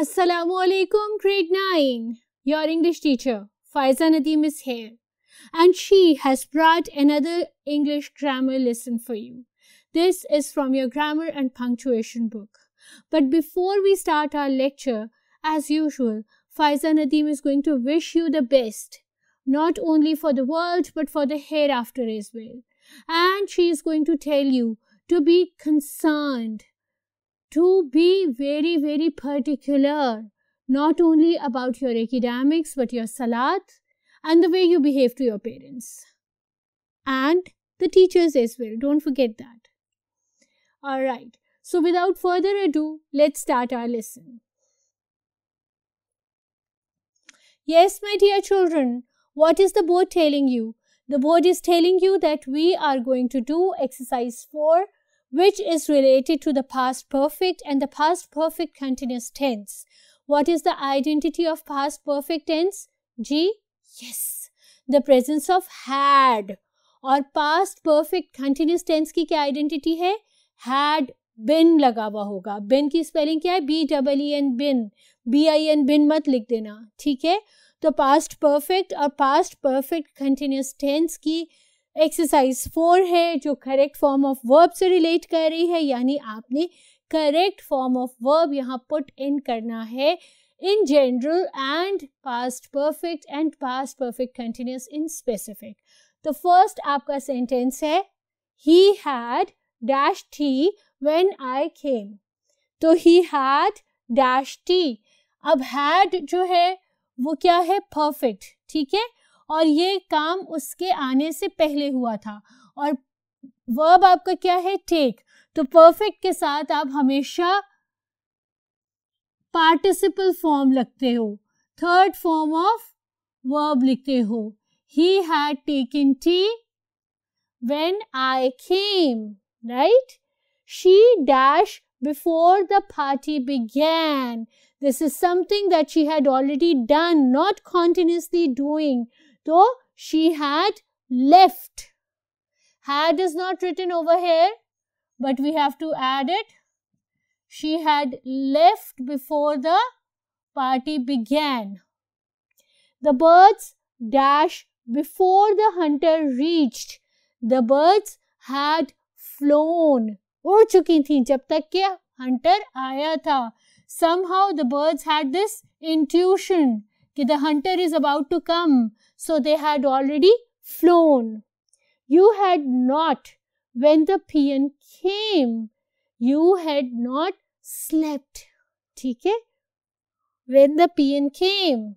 Assalamu alaikum, grade 9. Your English teacher, Faiza Nadeem, is here. And she has brought another English grammar lesson for you. This is from your grammar and punctuation book. But before we start our lecture, as usual, Faiza Nadeem is going to wish you the best, not only for the world but for the hereafter as well. And she is going to tell you to be concerned to be very, very particular, not only about your academics, but your salat and the way you behave to your parents and the teachers as well. Don't forget that. All right. So, without further ado, let's start our lesson. Yes, my dear children, what is the board telling you? The board is telling you that we are going to do exercise 4 which is related to the past perfect and the past perfect continuous tense. What is the identity of past perfect tense? G. Yes. The presence of had. Or past perfect continuous tense ki kya identity hai? Had been लगा hoga. होगा. Been ki spelling kya hai? Double E N been B I N I N been मत ठीक है तो past perfect और past perfect continuous tense की exercise four है जो करेक्ट फॉर्म ऑफ वर्ब से रिलेट कर रही है यानी आपने करेक्ट फॉर्म ऑफ वर्ब यहाँ पुट इन करना है in general and past perfect and past perfect continuous in specific तो फर्स्ट आपका सेंटेंस है he had dash tea when I came तो ही हैड डैश टी अब हैड जो है वो क्या है परफेक्ट ठीक है और ये काम उसके आने से पहले हुआ था और वर्ब आपका क्या है टेक तो परफेक्ट के साथ आप हमेशा पार्टिसिपल फॉर्म लगते हो थर्ड फॉर्म ऑफ वर्ब लिखते हो he had taken tea when I came right she dash before the party began this is something that she had already done not continuously doing So she had left. Had is not written over here, but we have to add it. She had left before the party began. The birds dash before the hunter reached. The birds had flown. उड़ चुकी थी जब तक कि Hunter आया था somehow the birds had this intuition the hunter is about to come. So they had already flown. You had not, when the peon came, you had not slept. ठीक है? When the peon came.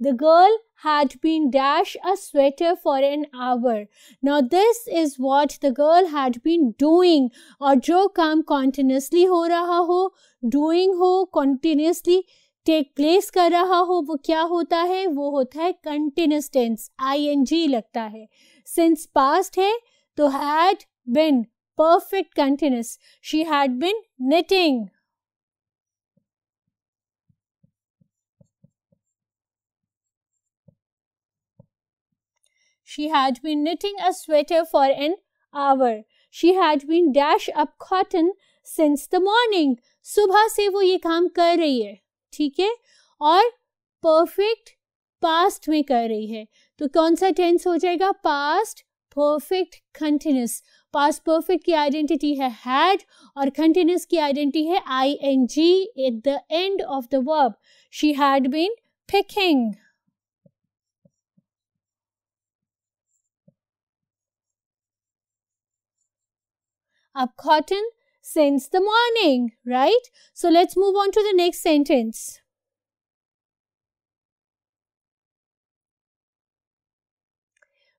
The girl had been dash a sweater for an hour. Now this is what the girl had been doing or जो काम continuously हो रहा हो doing हो continuously take place कर रहा हो वो क्या होता है वो होता है continuous tense ing लगता है since past है तो had been perfect continuous she had been knitting She had been knitting a sweater for an hour. She had been dash up cotton since the morning. सुबह से वो ये काम कर रही है ठीक है और परफेक्ट पास्ट में कर रही है तो कौन सा टेंस हो जाएगा past perfect continuous past perfect की आइडेंटिटी है हैड और कंटिन्यूस की आइडेंटिटी है I N G at the end of the verb she had been picking up cotton since the morning, right? So let's move on to the next sentence.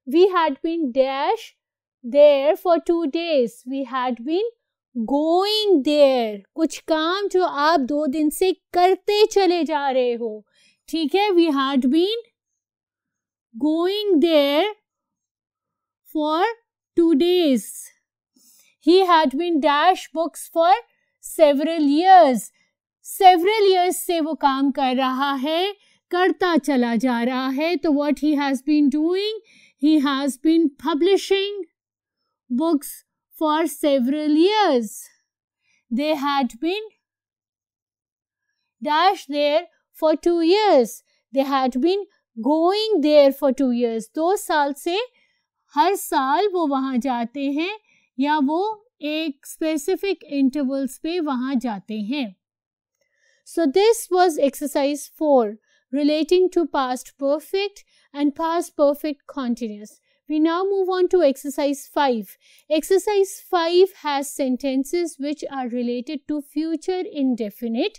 We had been dash there for two days. We had been going there kuch kaam jo aap do din se karte chale ja rahe ho theek hai we had been going there for two days He had been dash books for several years. Several years se wo kaam kar raha hai karta chala ja raha hai तो what he has been doing? He has been publishing books for several years. They had been dash there for two years. They had been going there for two years. दो saal se हर साल वो वहाँ जाते हैं या वो एक स्पेसिफिक इंटरवल्स पे वहाँ जाते हैं so this was exercise four relating to past perfect and past perfect continuous. We now move on to exercise 5. Exercise 5 has sentences which are related to future indefinite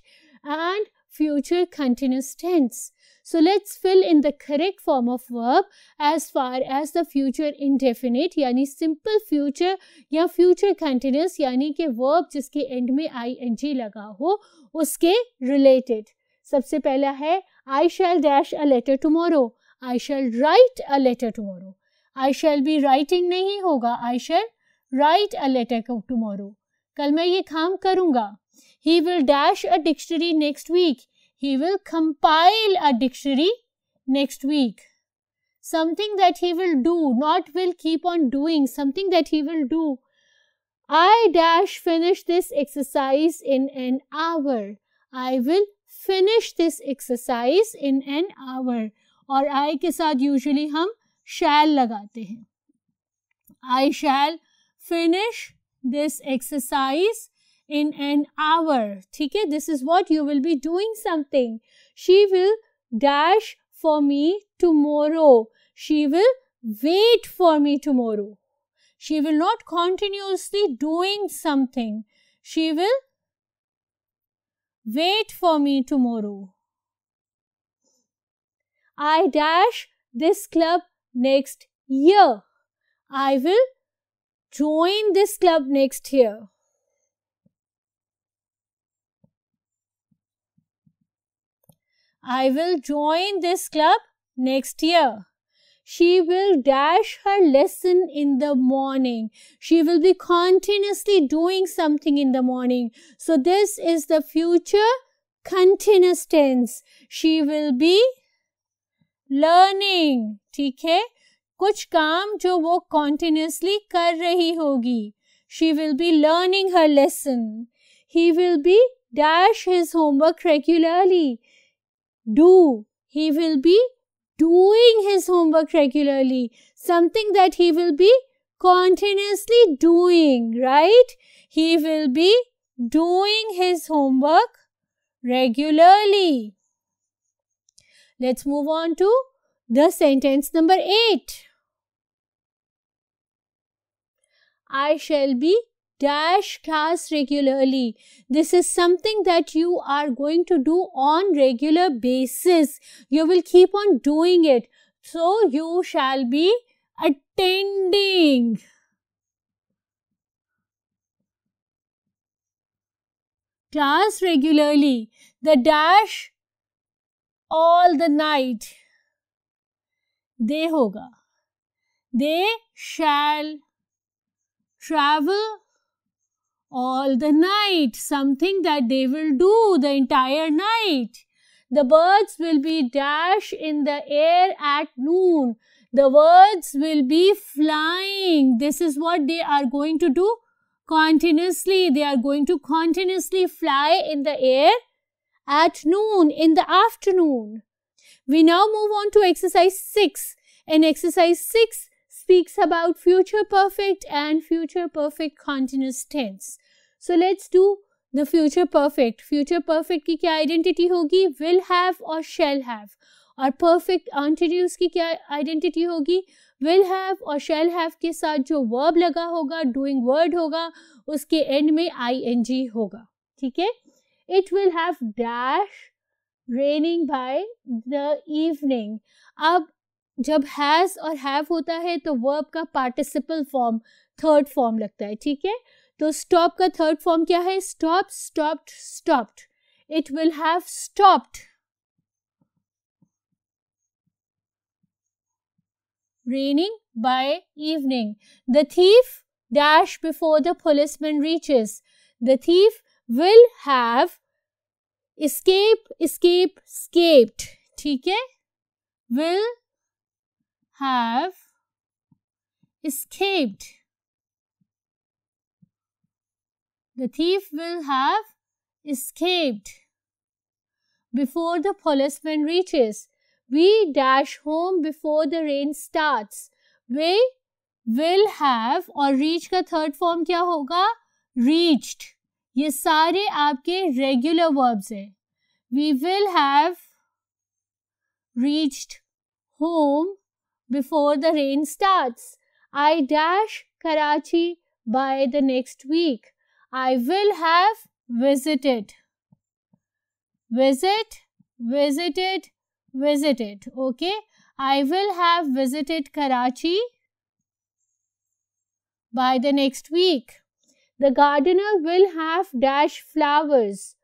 and future continuous tense. So let's fill in the correct form of verb as far as the future indefinite यानी simple future या future continuous यानी कि verb जिसके end में ing लगा हो उसके related. सबसे पहला है I shall dash a letter tomorrow. I shall write a letter tomorrow. I shall be writing नहीं होगा I shall write a letter tomorrow. कल मैं ये काम करूँगा He will dash a dictionary next week. He will compile a dictionary next week. Something that he will do, not will keep on doing, something that he will do. I dash finish this exercise in an hour. I will finish this exercise in an hour. Or I के साथ usually हम shall लगाते हैं. I shall finish this exercise in an hour. Okay, this is what you will be doing something. She will dash for me tomorrow. She will wait for me tomorrow. She will not continuously doing something. She will wait for me tomorrow. I dash this club next year. I will join this club next year. I will join this club next year. She will dash her lesson in the morning. She will be continuously doing something in the morning. So this is the future continuous tense. She will be learning. ठीक है कुछ काम जो वो continuously कर रही होगी. She will be learning her lesson. He will be dash his homework regularly do. He will be doing his homework regularly, something that he will be continuously doing, right? He will be doing his homework regularly. Let's move on to the sentence number 8. I shall be dash class regularly. This is something that you are going to do on regular basis. You will keep on doing it. So, you shall be attending. class regularly, the dash all the night. They hoga. They shall travel all the night, something that they will do the entire night. The birds will be dash in the air at noon. The birds will be flying. This is what they are going to do continuously. They are going to continuously fly in the air at noon, in the afternoon. We now move on to exercise 6. And exercise 6 speaks about future perfect and future perfect continuous tense. So let's do the future perfect future perfect की क्या identity होगी will have और shall have और perfect continuous की क्या identity होगी will have और shall have के साथ जो वर्ब लगा होगा डूइंग वर्ड होगा उसके एंड में आई एन जी होगा ठीक है it will have dash raining by the evening अब जब हैज़ और हैव होता है तो वर्ब का पार्टिसिपल फॉर्म थर्ड फॉर्म लगता है ठीक है तो स्टॉप का थर्ड फॉर्म क्या है stop stop stop it will have stop raining by evening the thief dash before the policeman reaches the thief will have escape escape escaped ठीक है will have escaped the thief will have escaped before the policeman reaches. We dash home before the rain starts. We will have or reach का third form क्या होगा Reached. ये सारे आपके regular verbs हैं. We will have reached home before the rain starts. I dash Karachi by the next week. I will have visited. Visit, visited, visited. Okay. I will have visited Karachi by the next week. The gardener will have dash flowers.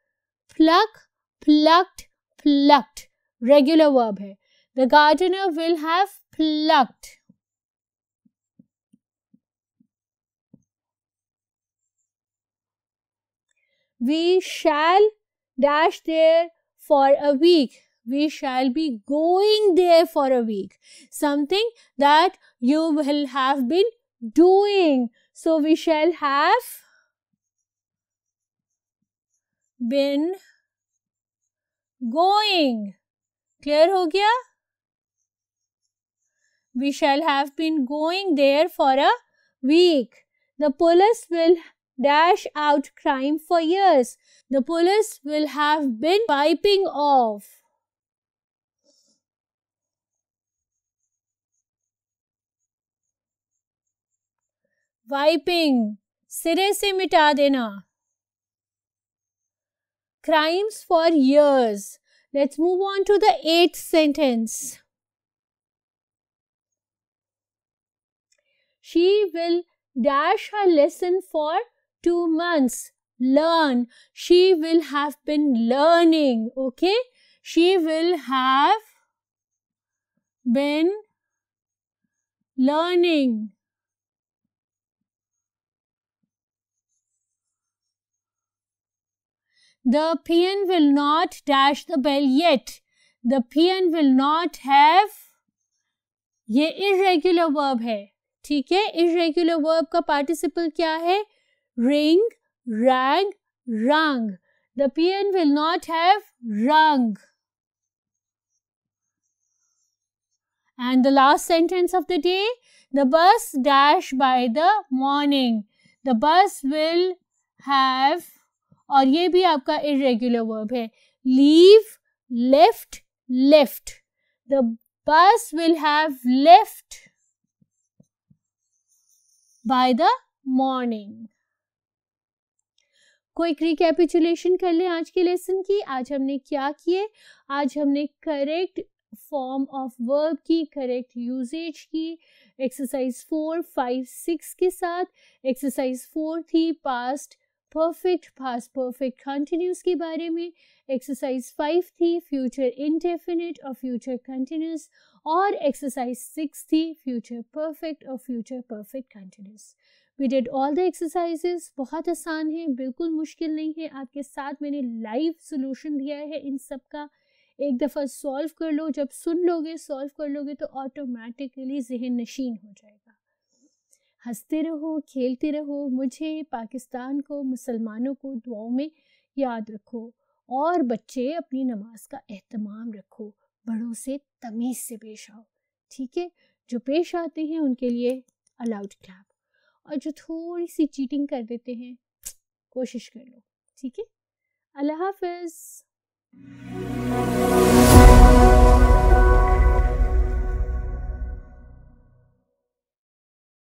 Pluck, plucked, plucked. Regular verb hai. The gardener will have plucked. we shall dash there for a week. We shall be going there for a week. Something that you will have been doing. So, we shall have been going. Clear ho gaya? We shall have been going there for a week. The police will dash out crime for years. The police will have been wiping off. Wiping, सिरे se mita dena Crimes for years. Let's move on to the eighth sentence. She will dash her lesson for two months. Learn. She will have been learning. Okay. She will have been learning. The peon will not dash the bell yet. The peon will not have. ye irregular verb hai theek hai irregular verb ka participle kya hai ring, rag, rung. The PN will not have rung. And the last sentence of the day, the bus dash by the morning. The bus will have, Or, ये भी आपका irregular verb है, leave, left, left. The bus will have left by the morning. Quick recapitulation कर ले आज के lesson की आज हमने क्या किए आज हमने करेक्ट फॉर्म ऑफ वर्ब की करेक्ट यूजेज की एक्सरसाइज फोर फाइव सिक्स के साथ एक्सरसाइज फोर थी past perfect past perfect continuous के बारे में एक्सरसाइज फाइव थी फ्यूचर इनडेफिनिट और फ्यूचर कंटिन्यूस और एक्सरसाइज सिक्स थी फ्यूचर परफेक्ट और future perfect continuous we did all the exercises बहुत आसान है बिल्कुल मुश्किल नहीं है आपके साथ मैंने लाइव सोल्यूशन दिया है इन सब का एक दफ़ा सॉल्व कर लो जब सुन लोगे सॉल्व कर लोगे तो ऑटोमेटिकली जहन नशीन हो जाएगा हंसते रहो खेलते रहो मुझे पाकिस्तान को मुसलमानों को दुआओं में याद रखो और बच्चे अपनी नमाज का अहतमाम रखो बड़ों से तमीज़ से पेश आओ ठीक है जो पेश आते हैं उनके लिए अलाउड क्लैप और जो थोड़ी सी चीटिंग कर देते हैं कोशिश कर लो ठीक है अल्लाह हाफिज़